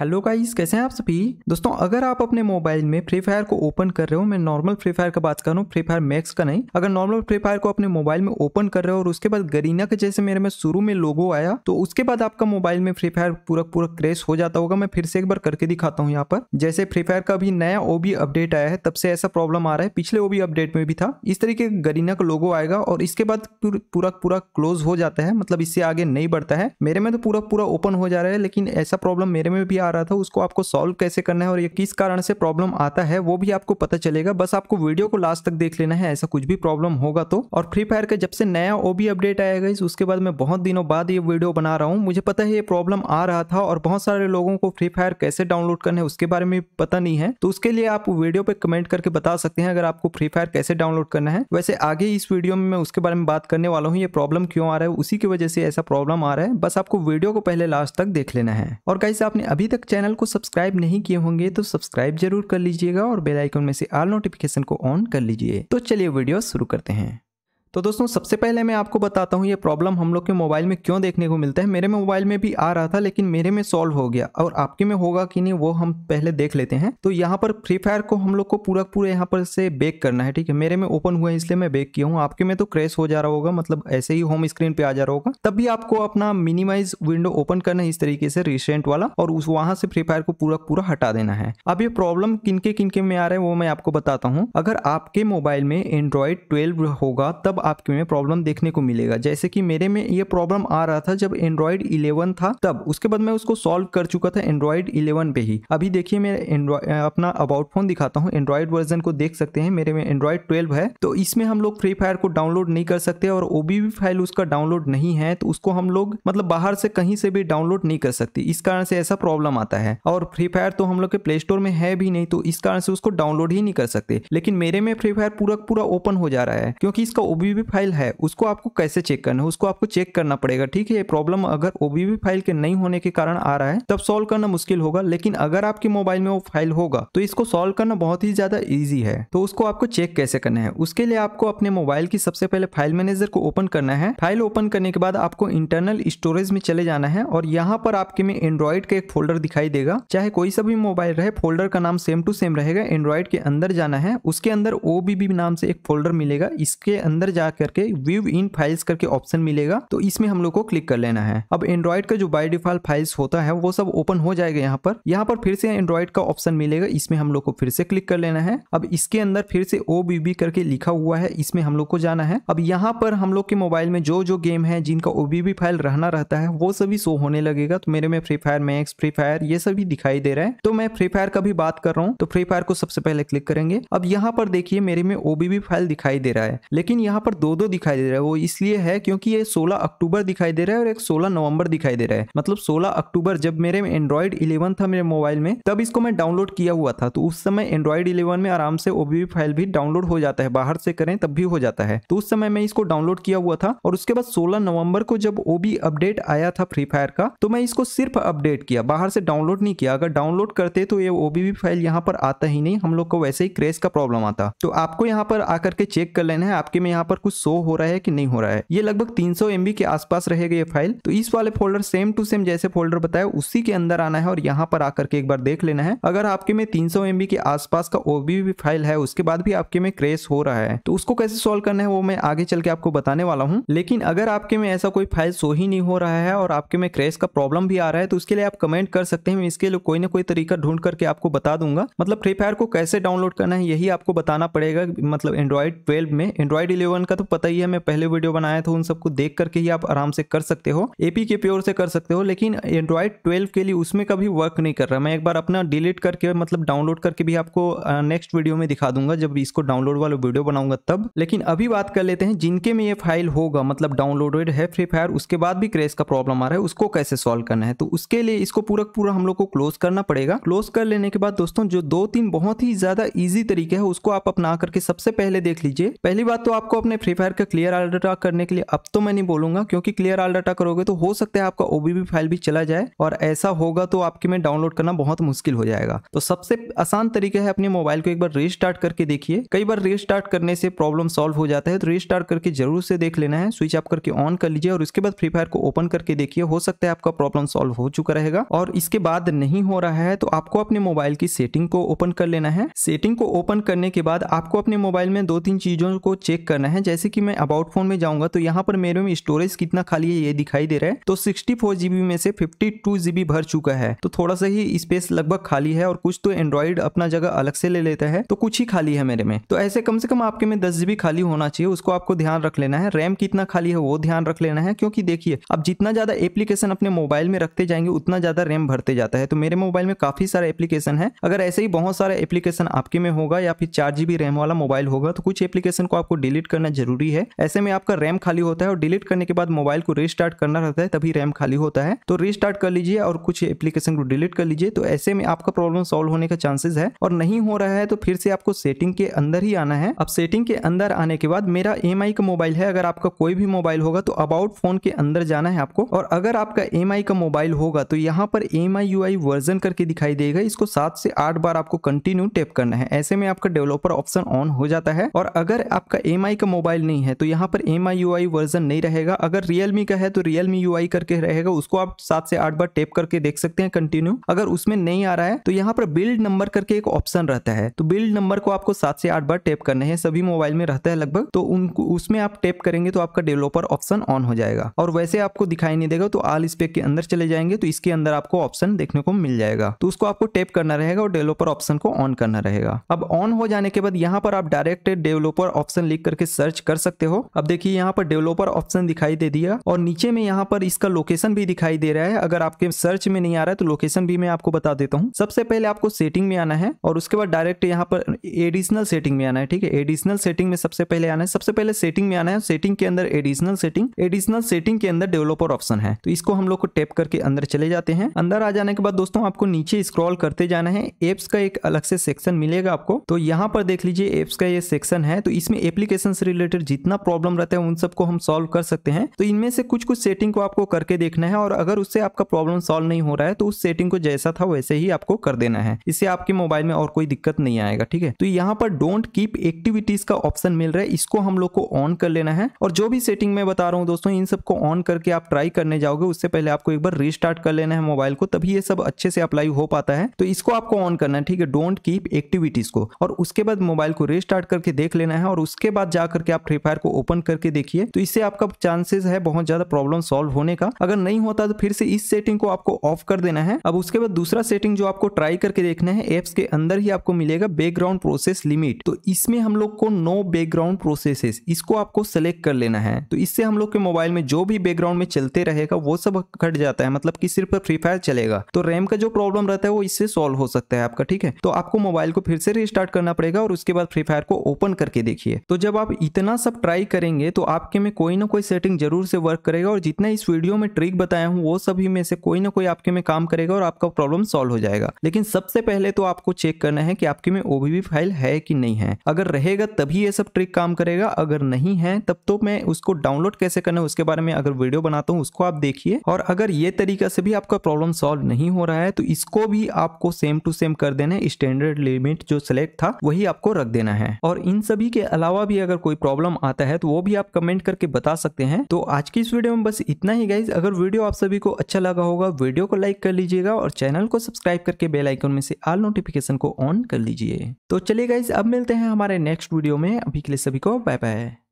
hello guys कैसे हैं आप सभी दोस्तों अगर आप अपने मोबाइल में फ्री फायर को ओपन कर रहे हो मैं नॉर्मल फ्री फायर का बात कर रहा हूँ फ्री फायर मैक्स का नहीं अगर नॉर्मल फ्री फायर को अपने मोबाइल में ओपन कर रहे हो और उसके बाद गरीना के जैसे मेरे में शुरू में लोगो आया तो उसके बाद आपका मोबाइल में फ्री फायर पूरा पूरा क्रेश हो जाता होगा मैं फिर से एक बार करके दिखाता हूँ यहाँ पर जैसे फ्री फायर का अभी नया ओबी अपडेट आया है तब से ऐसा प्रॉब्लम आ रहा है पिछले ओबी अपडेट में भी था इस तरीके गरीना का लोगो आएगा और इसके बाद पूरा पूरा क्लोज हो जाता है मतलब इससे आगे नहीं बढ़ता है मेरे में तो पूरा पूरा ओपन हो जा रहा है लेकिन ऐसा प्रॉब्लम मेरे में भी आ रहा था उसको आपको सॉल्व कैसे करना है और ये किस कारण से प्रॉब्लम आता है वो भी आपको पता चलेगा बस आपको वीडियो को लास्ट तक देख लेना है ऐसा कुछ भी प्रॉब्लम होगा तो और फ्री फायर का जब से नया ओबी अपडेट आएगा इस उसके बाद मैं बहुत दिनों बाद ये वीडियो बना रहा हूँ मुझे पता है ये प्रॉब्लम आ रहा था और बहुत सारे लोगों को फ्री फायर कैसे डाउनलोड करना है उसके बारे में पता नहीं है तो उसके लिए आप वीडियो पर कमेंट करके बता सकते हैं अगर आपको फ्री फायर कैसे डाउनलोड करना है वैसे आगे इस वीडियो में मैं उसके बारे में बात करने वाला हूँ ये प्रॉब्लम क्यों आ रहा है उसी की वजह से ऐसा प्रॉब्लम आ रहा है बस आपको वीडियो को पहले लास्ट तक देख लेना है और कैसे आपने अभी तक तक चैनल को सब्सक्राइब नहीं किए होंगे तो सब्सक्राइब जरूर कर लीजिएगा और आइकन में से ऑल नोटिफिकेशन को ऑन कर लीजिए तो चलिए वीडियो शुरू करते हैं तो दोस्तों सबसे पहले मैं आपको बताता हूँ ये प्रॉब्लम हम लोग के मोबाइल में क्यों देखने को मिलता है मेरे में मोबाइल में भी आ रहा था लेकिन मेरे में सॉल्व हो गया और आपके में होगा कि नहीं वो हम पहले देख लेते हैं तो यहाँ पर फ्री फायर को हम लोग को पूरा पूरा यहाँ पर से बेक करना है ठीक है मेरे में ओपन हुआ है इसलिए मैं बेक किया हूँ आपके में तो क्रेश हो जा रहा होगा मतलब ऐसे ही होम स्क्रीन पे आ जा रहा होगा तब भी आपको अपना मिनिमाइज विंडो ओपन करना है इस तरीके से रिसेंट वाला और उस वहां से फ्री फायर को पूरा पूरा हटा देना है अब ये प्रॉब्लम किनके किनके में आ रहा है वो मैं आपको बताता हूँ अगर आपके मोबाइल में एंड्रॉयड ट्वेल्व होगा तब आपके में प्रॉब्लम देखने को मिलेगा जैसे कि मेरे में ये प्रॉब्लम आ रहा था जब एंड्रॉयड इलेवन था तब उसके बाद मैं उसको सॉल्व कर चुका था एंड्रॉयड 11 पे ही अभी देखिए मैं अपना अबाउट फोन दिखाता हूँ एंड्रॉयड वर्जन को देख सकते हैं मेरे में एंड्रॉयड ट्वेल्व है तो इसमें हम लोग फ्री फायर को डाउनलोड नहीं कर सकते और ओबीवी फाइल उसका डाउनलोड नहीं है तो उसको हम लोग मतलब बाहर से कहीं से भी डाउनलोड नहीं कर सकते इस कारण से ऐसा प्रॉब्लम आता है और फ्री फायर तो हम लोग के प्ले स्टोर में है भी नहीं तो इस कारण से उसको डाउनलोड ही नहीं कर सकते लेकिन मेरे में फ्री फायर पूरा पूरा ओपन हो जा रहा है क्योंकि इसका ओबीवी ओबीबी फाइल है उसको आपको कैसे चेक करना है उसको आपको चेक करना पड़ेगा ठीक है ये प्रॉब्लम अगर ओबीबी फाइल के नहीं होने के कारण आ रहा है तब सॉल्व करना मुश्किल होगा लेकिन अगर आपके मोबाइल में वो फाइल होगा तो इसको सॉल्व करना बहुत ही ज्यादा ईजी है तो उसको आपको चेक कैसे करना है उसके लिए आपको अपने मोबाइल की सबसे पहले फाइल मैनेजर को ओपन करना है फाइल ओपन करने के बाद आपको इंटरनल स्टोरेज में चले जाना है और यहाँ पर आपके में एंड्रॉइड का एक फोल्डर दिखाई देगा चाहे कोई सा भी मोबाइल रहे फोल्डर का नाम सेम टू सेम रहेगा एंड्रॉइड के अंदर जाना है उसके अंदर ओबीबी नाम से एक फोल्डर मिलेगा इसके अंदर जा करके व्यू इन फाइल्स करके ऑप्शन मिलेगा तो इसमें हम लोग को क्लिक कर लेना है अब एंड्रॉइड का जो बाई डिफॉल्ट फाइल्स होता है वो सब ओपन हो जाएगा यहाँ पर यहाँ पर फिर से एंड्रॉइड का ऑप्शन मिलेगा इसमें हम लोग को फिर से क्लिक कर लेना है अब इसके अंदर फिर से ओ करके लिखा हुआ है इसमें हम लोग को जाना है अब यहाँ पर हम लोग के मोबाइल में जो जो गेम है जिनका ओ फाइल रहना रहता है वो सभी शो होने लगेगा तो मेरे में Free Fire Max Free Fire ये सभी दिखाई दे रहा है तो मैं फ्री फायर का भी बात कर रहा हूँ तो फ्री फायर को सबसे पहले क्लिक करेंगे अब यहाँ पर देखिए मेरे में ओबीबी फाइल दिखाई दे रहा है लेकिन यहाँ पर दो दो दिखाई दे रहा है वो इसलिए है क्योंकि ये 16 अक्टूबर दिखाई दे रहा है और एक 16 नवंबर दिखाई दे रहा है मतलब 16 अक्टूबर जब मेरे एंड्रॉइड 11 था मेरे मोबाइल में तब इसको मैं डाउनलोड किया हुआ था तो उस समय एंड्रॉइड 11 में आराम से ओबीवी फाइल भी डाउनलोड हो जाता है बाहर से करें तब भी हो जाता है तो उस समय मैं इसको डाउनलोड किया हुआ था और उसके बाद सोलह नवम्बर को जब ओबी अपडेट आया था फ्री फायर का तो मैं इसको सिर्फ अपडेट किया बाहर से डाउनलोड नहीं किया अगर डाउनलोड करते तो ये ओबीवी फाइल यहाँ पर आता ही नहीं हम लोग को वैसे ही क्रेश का प्रॉब्लम आता तो आपको यहाँ पर आकर के चेक कर लेना है आपके में यहाँ पर पर कुछ शो हो रहा है कि नहीं हो रहा है ये लगभग तीन सौ के आसपास रहेगा ये फाइल तो इस वाले फोल्डर सेम टू सेम जैसे फोल्डर बताया उसी के अंदर आना है और यहाँ पर आकर के एक बार देख लेना है अगर आपके में तीन सौ के आसपास का ओबीवी फाइल है उसके बाद भी आपके में क्रेश हो रहा है तो उसको कैसे सोल्व करना है वो मैं आगे चल के आपको बताने वाला हूँ लेकिन अगर आपके में ऐसा कोई फाइल शो ही नहीं हो रहा है और आपके में क्रेश का प्रॉब्लम भी आ रहा है तो उसके लिए आप कमेंट कर सकते हैं इसके लिए कोई ना कोई तरीका ढूंढ करके आपको बता दूंगा मतलब फ्री फायर को कैसे डाउनलोड करना है यही आपको बताना पड़ेगा मतलब एंड्रॉइड 12 में एंड्रॉइड इलेवन का तो पता ही है मैं पहले वीडियो बनाया था उन सबको देख करके ही आप आराम से कर सकते हो एपी के प्योर से कर सकते हो लेकिन एंड्रॉयड ट्वेल्व के लिए उसमें कभी वर्क नहीं कर रहा मैं एक बार अपना डिलीट करके मतलब डाउनलोड करके भी आपको नेक्स्ट वीडियो में दिखा दूंगा जब इसको डाउनलोड वाला वीडियो बनाऊंगा तब लेकिन अभी बात कर लेते हैं जिनके में ये फाइल होगा मतलब डाउनलोडेड है फ्री फायर उसके बाद भी क्रेस का प्रॉब्लम आ रहा है उसको कैसे सॉल्व करना है तो उसके लिए इसको पूरा पूरा हम लोग को क्लोज करना पड़ेगा क्लोज कर लेने के बाद दोस्तों जो दो तीन बहुत ही ज्यादा इजी तरीके है उसको आप अपना करके सबसे पहले देख लीजिए पहली बात तो आपको अपने मैंने फ्री फायर का क्लियर आल डाटा करने के लिए अब तो मैं नहीं बोलूंगा क्योंकि क्लियर आल डाटा करोगे तो हो सकता है आपका ओबीबी फाइल भी चला जाए और ऐसा होगा तो आपके में डाउनलोड करना बहुत मुश्किल हो जाएगा तो सबसे आसान तरीका है अपने मोबाइल को एक बार रिस्टार्ट करके देखिए कई बार रिस्टार्ट करने से प्रॉब्लम सॉल्व हो जाता है तो रिस्टार्ट करके जरूर से देख लेना है स्विच आप करके ऑन कर लीजिए और उसके बाद फ्री फायर को ओपन करके देखिए हो सकता है आपका प्रॉब्लम सॉल्व हो चुका रहेगा और इसके बाद नहीं हो रहा है तो आपको अपने मोबाइल की सेटिंग को ओपन कर लेना है सेटिंग को ओपन करने के बाद आपको अपने मोबाइल में दो तीन चीजों को चेक करना है जैसे कि मैं अबाउट फोन में जाऊंगा तो यहाँ पर मेरे में स्टोरेज कितना खाली है ये दिखाई दे रहा है तो सिक्सटी जीबी में से फिफ्टी टू जीबी भर चुका है तो थोड़ा सा ही स्पेस लगभग खाली है और कुछ तो एंड्रॉइड अपना जगह अलग से ले लेता है तो कुछ ही खाली है मेरे में तो ऐसे कम से कम आपके में दस जीबी खाली होना चाहिए उसको आपको ध्यान रख लेना है रैम कितना खाली है वो ध्यान रख लेना है क्योंकि देखिए आप जितना ज्यादा एप्लीकेशन अपने मोबाइल में रखते जाएंगे उतना ज्यादा रैम भरते जाता है तो मेरे मोबाइल में काफी सारे एप्लीकेशन है अगर ऐसे ही बहुत सारा एप्लीकेशन आपके में होगा या फिर चार जीबी रैम वाला मोबाइल होगा तो कुछ एप्लीकेशन को आपको डिलीट करना जरूरी है ऐसे में आपका रैम खाली होता है और डिलीट करने के बाद मोबाइल को रिस्टार्ट करना रहता है तभी रैम खाली होता है तो रिस्टार्ट कर लीजिए और कुछ एप्लीकेशन को डिलीट कर लीजिए तो ऐसे में आपका प्रॉब्लम सॉल्व होने का चांसेस है और नहीं हो रहा है तो फिर से आपको सेटिंग के अंदर ही आना है अब सेटिंग के अंदर आने के बाद मेरा एम e का मोबाइल है अगर आपका कोई भी मोबाइल होगा तो अबाउट फोन के अंदर जाना है आपको और अगर आपका एम e का मोबाइल होगा तो यहाँ पर एम आई वर्जन करके दिखाई देगा इसको सात से आठ बार आपको कंटिन्यू टेप करना है ऐसे में आपका डेवलपर ऑप्शन ऑन हो जाता है और अगर आपका एम e का मोबाइल मोबाइल नहीं है तो यहाँ पर M I U I version नहीं रहेगा अगर रियलमी का है तो रियल मी करके रहेगा उसको आप सात से आठ बार टेप करके देख सकते हैं कंटिन्यू अगर उसमें नहीं आ रहा है तो यहाँ पर बिल्ड नंबर करके एक ऑप्शन रहता है तो बिल्ड नंबर को आपको सात से आठ बार टेप करने हैं सभी मोबाइल में रहता है लगभग तो उनको उसमें आप टेप करेंगे तो आपका डेवलपर ऑप्शन ऑन हो जाएगा और वैसे आपको दिखाई नहीं देगा तो आल स्पेक के अंदर चले जाएंगे तो इसके अंदर आपको ऑप्शन देखने को मिल जाएगा तो उसको आपको टेप करना रहेगा और डेवलपर ऑप्शन को ऑन करना रहेगा अब ऑन हो जाने के बाद यहाँ पर आप डायरेक्ट डेवलपर ऑप्शन लिख करके सर्च सर्च कर सकते हो अब देखिए यहाँ पर डेवलपर ऑप्शन दिखाई दे दिया और नीचे में यहाँ पर इसका लोकेशन भी दिखाई दे रहा है अगर आपके सर्च में नहीं आ रहा है तो लोकेशन भी मैं आपको बता देता हूँ सबसे पहले आपको सेटिंग में आना है और उसके बाद डायरेक्ट यहाँ पर एडिशनल सेटिंग में आना है ठीक है एडिशनल सेटिंग में सबसे पहले आना है सबसे पहले सेटिंग में आना है सेटिंग के अंदर एडिशनल सेटिंग एडिशनल सेटिंग के अंदर डेवलपर ऑप्शन है तो इसको हम लोग को टेप करके अंदर चले जाते हैं अंदर आ जाने के बाद दोस्तों आपको नीचे स्क्रॉल करते जाना है एप्स का एक अलग से सेक्शन मिलेगा आपको तो यहाँ पर देख लीजिए एप्स का ये सेक्शन है तो इसमें एप्लीकेशन से रिलेटेड जितना प्रॉब्लम रहता है उन सबको हम सॉल्व कर सकते हैं तो इनमें से कुछ कुछ सेटिंग को आपको करके देखना है और अगर उससे आपका प्रॉब्लम सॉल्व नहीं हो रहा है तो उस सेटिंग को जैसा था वैसे ही आपको कर देना है इससे आपके मोबाइल में और कोई दिक्कत नहीं आएगा ठीक है तो यहाँ पर डोंट कीप एक्टिविटीज का ऑप्शन मिल रहा है इसको हम लोग को ऑन कर लेना है और जो भी सेटिंग मैं बता रहा हूँ दोस्तों इन सबको ऑन करके आप ट्राई करने जाओगे उससे पहले आपको एक बार रिस्टार्ट कर लेना है मोबाइल को तभी ये सब अच्छे से अप्लाई हो पाता है तो इसको आपको ऑन करना है ठीक है डोंट कीप एक्टिविटीज को और उसके बाद मोबाइल को रिस्टार्ट करके देख लेना है और उसके बाद जाकर करके आप फ्री फायर को ओपन करके देखिए तो इससे आपका चांसेस है बहुत ज्यादा प्रॉब्लम सॉल्व होने का अगर नहीं होता तो फिर से इस सेटिंग को आपको ऑफ कर देना है अब उसके बाद दूसरा सेटिंग जो आपको ट्राई करके देखना है एप्स के अंदर ही आपको मिलेगा बैकग्राउंड प्रोसेस लिमिट तो इसमें हम लोग को नो बैकग्राउंड प्रोसेसेस इसको आपको सेलेक्ट कर लेना है तो इससे हम लोग के मोबाइल में जो भी बैकग्राउंड में चलते रहेगा वो सब कट जाता है मतलब कि सिर्फ फ्री फायर चलेगा तो रैम का जो प्रॉब्लम रहता है वो इससे सॉल्व हो सकता है आपका ठीक है तो आपको मोबाइल को फिर से रिस्टार्ट करना पड़ेगा और उसके बाद फ्री फायर को ओपन करके देखिए तो जब आप जितना सब ट्राई करेंगे तो आपके में कोई ना कोई सेटिंग जरूर से वर्क करेगा और जितना इस वीडियो में ट्रिक बताया हूँ वो सभी में से कोई ना कोई आपके में काम करेगा और आपका प्रॉब्लम सॉल्व हो जाएगा लेकिन सबसे पहले तो आपको चेक करना है कि आपके में ओबीबी फाइल है कि नहीं है अगर रहेगा तभी ये सब ट्रिक काम करेगा अगर नहीं है तब तो मैं उसको डाउनलोड कैसे करना है उसके बारे में अगर वीडियो बनाता हूँ उसको आप देखिए और अगर ये तरीका से भी आपका प्रॉब्लम सॉल्व नहीं हो रहा है तो इसको भी आपको सेम टू सेम कर देना है स्टैंडर्ड लिमिट जो सिलेक्ट था वही आपको रख देना है और इन सभी के अलावा भी अगर कोई प्रॉब्लम आता है तो वो भी आप कमेंट करके बता सकते हैं तो आज की इस वीडियो में बस इतना ही गाइज अगर वीडियो आप सभी को अच्छा लगा होगा वीडियो को लाइक कर लीजिएगा और चैनल को सब्सक्राइब करके बेल आइकन में से आल नोटिफिकेशन को ऑन कर लीजिए तो चलिए गाइज अब मिलते हैं हमारे नेक्स्ट वीडियो में अभी के लिए सभी को बाय बाय